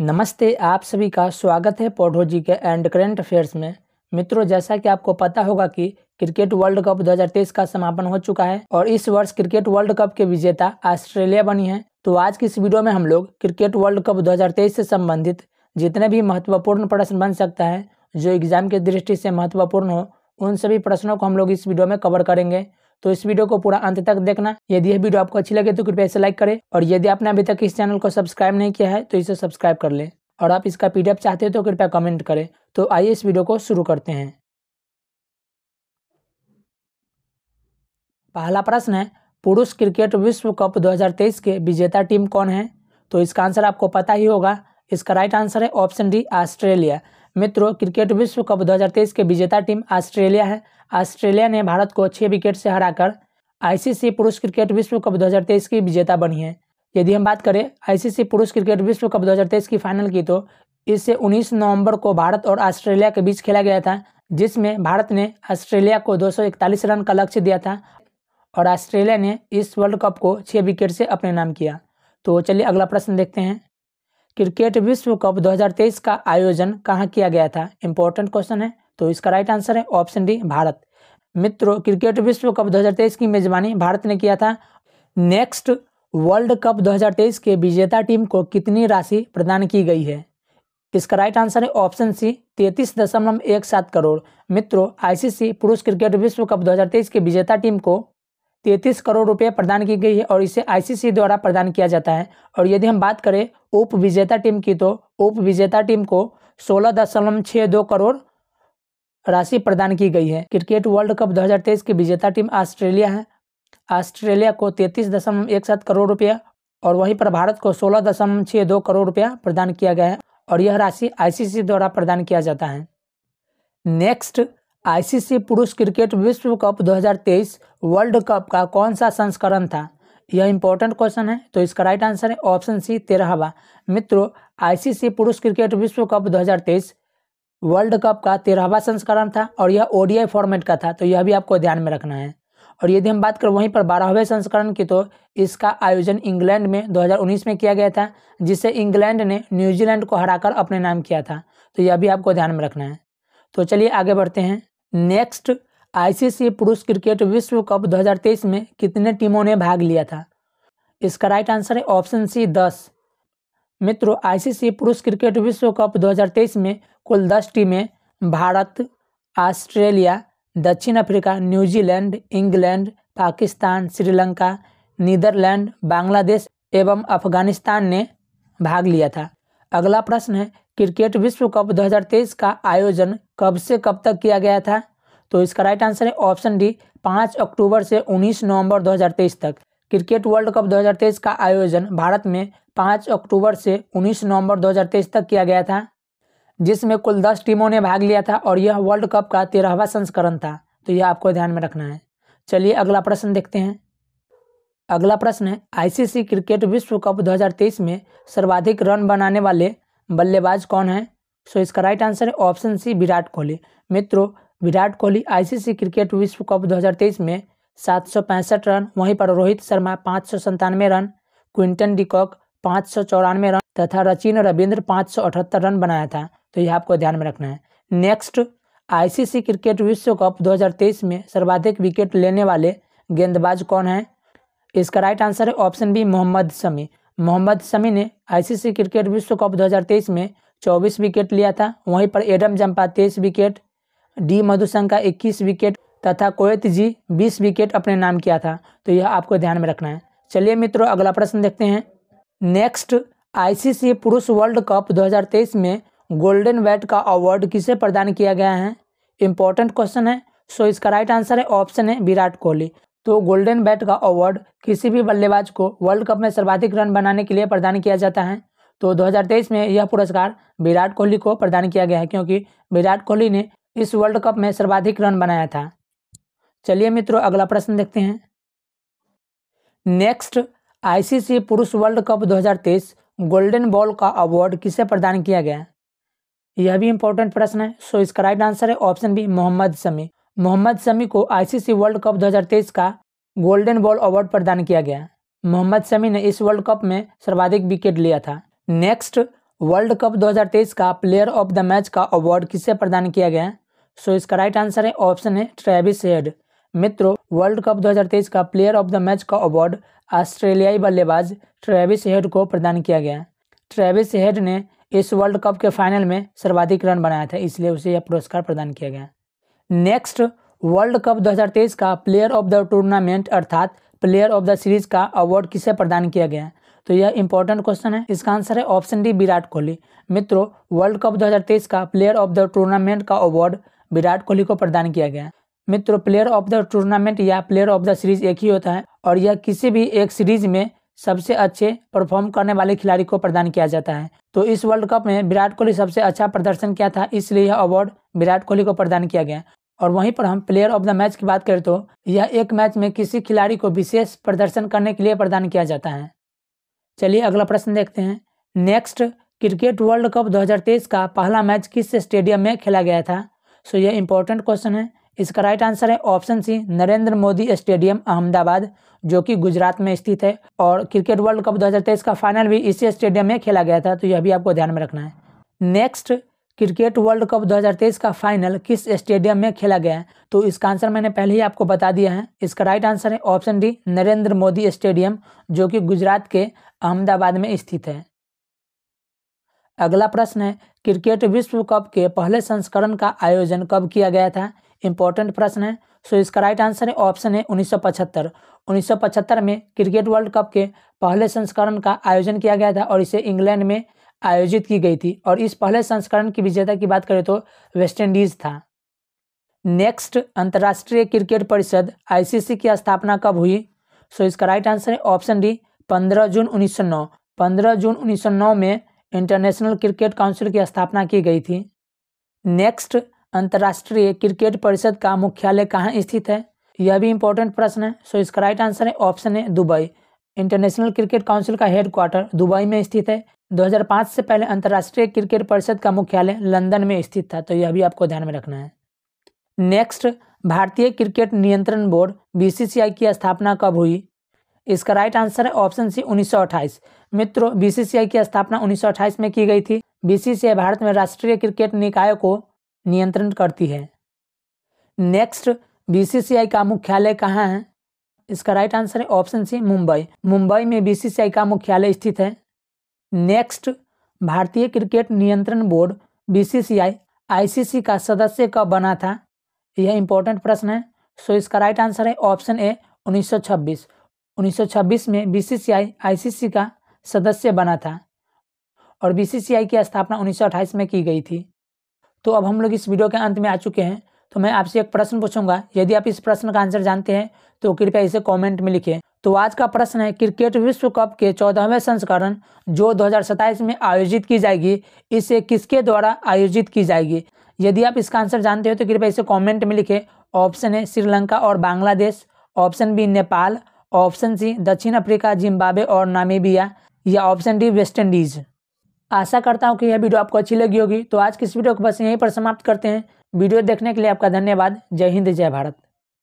नमस्ते आप सभी का स्वागत है पोठो जी के एंड करेंट अफेयर्स में मित्रों जैसा कि आपको पता होगा कि क्रिकेट वर्ल्ड कप 2023 का समापन हो चुका है और इस वर्ष क्रिकेट वर्ल्ड कप के विजेता ऑस्ट्रेलिया बनी है तो आज की इस वीडियो में हम लोग क्रिकेट वर्ल्ड कप 2023 से संबंधित जितने भी महत्वपूर्ण प्रश्न बन सकता है जो एग्जाम के दृष्टि से महत्वपूर्ण हो उन सभी प्रश्नों को हम लोग इस वीडियो में कवर करेंगे तो इस वीडियो को पूरा अंत तक देखना यदि यह वीडियो आपको अच्छी लगे तो कृपया इसे लाइक करें और यदि आपने अभी तक इस चैनल को सब्सक्राइब नहीं किया है तो इसे सब्सक्राइब कर लें और आप इसका पी चाहते हो तो कृपया कमेंट करें तो आइए इस वीडियो को शुरू करते हैं पहला प्रश्न है पुरुष क्रिकेट विश्व कप 2023 के विजेता टीम कौन है तो इसका आंसर आपको पता ही होगा इसका राइट आंसर है ऑप्शन डी ऑस्ट्रेलिया मित्रों क्रिकेट विश्व कप 2023 के विजेता टीम ऑस्ट्रेलिया है ऑस्ट्रेलिया ने भारत को छः विकेट से हराकर आईसीसी पुरुष क्रिकेट विश्व कप 2023 की विजेता बनी है यदि हम बात करें आईसीसी पुरुष क्रिकेट विश्व कप 2023 की फाइनल की तो इसे 19 नवंबर को भारत और ऑस्ट्रेलिया के बीच खेला गया था जिसमें भारत ने ऑस्ट्रेलिया को दो रन का लक्ष्य दिया था और ऑस्ट्रेलिया ने इस वर्ल्ड कप को छः विकेट से अपने नाम किया तो चलिए अगला प्रश्न देखते हैं क्रिकेट विश्व कप 2023 का आयोजन कहाँ किया गया था इंपॉर्टेंट क्वेश्चन है तो इसका राइट आंसर है ऑप्शन डी भारत मित्रों क्रिकेट विश्व कप 2023 की मेजबानी भारत ने किया था नेक्स्ट वर्ल्ड कप 2023 के विजेता टीम को कितनी राशि प्रदान की गई है इसका राइट आंसर है ऑप्शन सी तैतीस दशमलव एक सात करोड़ मित्रों आईसीसी पुरुष क्रिकेट विश्व कप 2023 के विजेता टीम को तैंतीस करोड़ रुपये प्रदान की गई है और इसे आईसीसी द्वारा प्रदान किया जाता है और यदि हम बात करें उप विजेता टीम की तो उप विजेता टीम को सोलह दशमलव छः दो करोड़ राशि प्रदान की गई है क्रिकेट वर्ल्ड कप 2023 की विजेता टीम ऑस्ट्रेलिया है ऑस्ट्रेलिया को तैंतीस दशमलव एक सात करोड़ रुपया और वहीं पर भारत को सोलह दशमलव छः दो करोड़ रुपया प्रदान किया गया है और यह राशि आईसीसी द्वारा प्रदान किया जाता है नेक्स्ट आईसीसी पुरुष क्रिकेट विश्व कप 2023 वर्ल्ड कप का कौन सा संस्करण था यह इंपॉर्टेंट क्वेश्चन है तो इसका राइट आंसर है ऑप्शन सी तेरहवा मित्रों आईसीसी पुरुष क्रिकेट विश्व कप 2023 वर्ल्ड कप का तेरहवा संस्करण था और यह ओडीआई फॉर्मेट का था तो यह भी आपको ध्यान में रखना है और यदि हम बात करें वहीं पर बारहवें संस्करण की तो इसका आयोजन इंग्लैंड में 2019 में किया गया था जिसे इंग्लैंड ने न्यूजीलैंड को हराकर अपने नाम किया था तो यह भी आपको ध्यान में रखना है तो चलिए आगे बढ़ते हैं नेक्स्ट आईसीसी पुरुष क्रिकेट विश्व कप 2023 में कितने टीमों ने भाग लिया था इसका राइट आंसर है ऑप्शन सी दस मित्रों आईसीसी पुरुष क्रिकेट विश्व कप 2023 में कुल दस टीमें भारत ऑस्ट्रेलिया दक्षिण Africa New Zealand England Pakistan Sri Lanka Netherland Bangladesh एवं अफगानिस्तान ने भाग लिया था अगला प्रश्न है क्रिकेट विश्व कप 2023 का आयोजन कब से कब तक किया गया था तो इसका राइट आंसर है ऑप्शन डी पाँच अक्टूबर से उन्नीस नवंबर 2023 तक क्रिकेट वर्ल्ड कप 2023 का आयोजन भारत में पाँच अक्टूबर से उन्नीस नवंबर 2023 तक किया गया था जिसमें कुल दस टीमों ने भाग लिया था और यह वर्ल्ड कप का तेरहवा संस्करण था तो यह आपको ध्यान में रखना है चलिए अगला प्रश्न देखते हैं अगला प्रश्न है आईसीसी क्रिकेट विश्व कप 2023 में सर्वाधिक रन बनाने वाले बल्लेबाज कौन हैं सो इसका राइट आंसर है ऑप्शन सी विराट कोहली मित्रों विराट कोहली आईसीसी क्रिकेट विश्व कप 2023 में सात रन वहीं पर रोहित शर्मा पाँच रन क्विंटन डिकॉक पाँच रन तथा रचिन रविंद्र पाँच रन बनाया था तो यह आपको ध्यान में रखना है नेक्स्ट आईसीसी क्रिकेट विश्व कप 2023 में सर्वाधिक विकेट लेने वाले गेंदबाज कौन हैं इसका राइट आंसर है ऑप्शन बी मोहम्मद शमी मोहम्मद शमी ने आईसीसी क्रिकेट विश्व कप 2023 में चौबीस विकेट लिया था वहीं पर एडम जंपा तेईस विकेट डी मधुशंका इक्कीस विकेट तथा कोयत जी बीस विकेट अपने नाम किया था तो यह आपको ध्यान में रखना है चलिए मित्रों अगला प्रश्न देखते हैं नेक्स्ट आईसीसी पुरुष वर्ल्ड कप 2023 में गोल्डन बैट का अवार्ड किसे प्रदान किया गया है इम्पोर्टेंट क्वेश्चन है सो इसका राइट आंसर है ऑप्शन है विराट कोहली तो गोल्डन बैट का अवार्ड किसी भी बल्लेबाज को वर्ल्ड कप में सर्वाधिक रन बनाने के लिए प्रदान किया जाता है तो 2023 में यह पुरस्कार विराट कोहली को प्रदान किया गया है क्योंकि विराट कोहली ने इस वर्ल्ड कप में सर्वाधिक रन बनाया था चलिए मित्रों अगला प्रश्न देखते हैं नेक्स्ट आईसीसी पुरुष वर्ल्ड कप 2023 गोल्डन बॉल का अवार्ड किसे प्रदान किया गया यह भी इंपॉर्टेंट प्रश्न है सो इसका राइट आंसर है ऑप्शन बी मोहम्मद शमी मोहम्मद शमी को आईसीसी वर्ल्ड कप 2023 का गोल्डन बॉल अवार्ड प्रदान किया गया मोहम्मद शमी ने इस वर्ल्ड कप में सर्वाधिक विकेट लिया था नेक्स्ट वर्ल्ड कप 2023 का प्लेयर ऑफ द मैच का अवार्ड किसे प्रदान किया गया है सो so, इसका राइट आंसर है ऑप्शन है ट्रेविस हेड मित्रों वर्ल्ड कप 2023 का प्लेयर ऑफ द मैच का अवार्ड ऑस्ट्रेलियाई बल्लेबाज ट्रेविस हेड को प्रदान किया गया ट्रेविस हेड ने इस वर्ल्ड कप के फाइनल में सर्वाधिक रन बनाया था इसलिए उसे यह पुरस्कार प्रदान किया गया नेक्स्ट वर्ल्ड कप 2023 का प्लेयर ऑफ द टूर्नामेंट अर्थात प्लेयर ऑफ द सीरीज का अवार्ड किसे प्रदान किया गया तो यह इंपॉर्टेंट क्वेश्चन है इसका आंसर है ऑप्शन डी विराट कोहली मित्रों वर्ल्ड कप 2023 का प्लेयर ऑफ द टूर्नामेंट का अवार्ड विराट कोहली को प्रदान किया गया मित्रों प्लेयर ऑफ द टूर्नामेंट या प्लेयर ऑफ द सीरीज एक ही होता है और यह किसी भी एक सीरीज में सबसे अच्छे परफॉर्म करने वाले खिलाड़ी को प्रदान किया जाता है तो इस वर्ल्ड कप में विराट कोहली सबसे अच्छा प्रदर्शन किया था इसलिए यह अवार्ड विराट कोहली को प्रदान किया गया और वहीं पर हम प्लेयर ऑफ द मैच की बात करें तो यह एक मैच में किसी खिलाड़ी को विशेष प्रदर्शन करने के लिए प्रदान किया जाता है चलिए अगला प्रश्न देखते हैं नेक्स्ट क्रिकेट वर्ल्ड कप 2023 का पहला मैच किस स्टेडियम में खेला गया था सो यह इंपॉर्टेंट क्वेश्चन है इसका राइट आंसर है option C Narendra Modi stadium Ahmedabad जो कि गुजरात में स्थित है और क्रिकेट वर्ल्ड कप 2023 का फाइनल भी इसी स्टेडियम में खेला गया था तो यह भी आपको ध्यान में रखना है नेक्स्ट क्रिकेट वर्ल्ड कप 2023 का फाइनल किस स्टेडियम में खेला गया है तो इसका आंसर मैंने पहले ही आपको बता दिया है इसका राइट आंसर है option D Narendra Modi stadium जो कि गुजरात के अहमदाबाद में स्थित है अगला प्रश्न है क्रिकेट विश्व कप के पहले संस्करण का आयोजन कब किया गया था इंपॉर्टेंट प्रश्न है सो इसका राइट आंसर है ऑप्शन है 1975 1975 में क्रिकेट वर्ल्ड कप के पहले संस्करण का आयोजन किया गया था और इसे इंग्लैंड में आयोजित की गई थी और इस पहले संस्करण की विजेता की बात करें तो वेस्टइंडीज था नेक्स्ट अंतर्राष्ट्रीय क्रिकेट परिषद आईसीसी की स्थापना कब हुई सो इसका राइट आंसर है ऑप्शन डी पंद्रह जून उन्नीस सौ नौ पंद्रह जून उन्नीस सौ नौ में इंटरनेशनल क्रिकेट काउंसिल की स्थापना की गई थी नेक्स्ट अंतर्राष्ट्रीय क्रिकेट परिषद का मुख्यालय कहाँ स्थित है यह भी इंपॉर्टेंट प्रश्न है सो इसका राइट आंसर है ऑप्शन है दुबई इंटरनेशनल क्रिकेट काउंसिल का हेडक्वार्टर दुबई में स्थित है 2005 से पहले अंतर्राष्ट्रीय क्रिकेट परिषद का मुख्यालय लंदन में स्थित था तो यह भी आपको ध्यान में रखना है नेक्स्ट भारतीय क्रिकेट नियंत्रण बोर्ड बी की स्थापना कब हुई इसका राइट आंसर है ऑप्शन सी उन्नीस मित्रों बीसीसीआई की स्थापना उन्नीस में की गई थी बीसीसीआई भारत में राष्ट्रीय क्रिकेट निकाय को नियंत्रण करती है नेक्स्ट बीसीसीआई का मुख्यालय कहाँ है इसका राइट आंसर है ऑप्शन सी मुंबई मुंबई में बीसीसीआई का मुख्यालय स्थित है नेक्स्ट भारतीय क्रिकेट नियंत्रण बोर्ड बीसीसीआई आईसीसी का सदस्य कब बना था यह इंपॉर्टेंट प्रश्न है सो इसका राइट आंसर है ऑप्शन ए उन्नीस 1926 में बीसीसीआई आईसीसी का सदस्य बना था और बीसीसीआई की स्थापना 1928 में की गई थी तो अब हम लोग इस वीडियो के अंत में आ चुके हैं तो मैं आपसे एक प्रश्न पूछूंगा यदि आप इस प्रश्न का आंसर जानते हैं तो कृपया इसे कमेंट में लिखें तो आज का प्रश्न है क्रिकेट विश्व कप के चौदहवें संस्करण जो दो में आयोजित की जाएगी इसे किसके द्वारा आयोजित की जाएगी यदि आप इसका आंसर जानते हो तो कृपया इसे कॉमेंट में लिखे ऑप्शन है श्रीलंका और Bangladesh option B Nepal option C दक्षिण अफ्रीका जिम्बाब्वे और नामीबिया या ऑप्शन डी वेस्ट इंडीज़ आशा करता हूँ कि यह वीडियो आपको अच्छी लगी होगी तो आज की इस वीडियो को बस यहीं पर समाप्त करते हैं वीडियो देखने के लिए आपका धन्यवाद जय हिंद जय भारत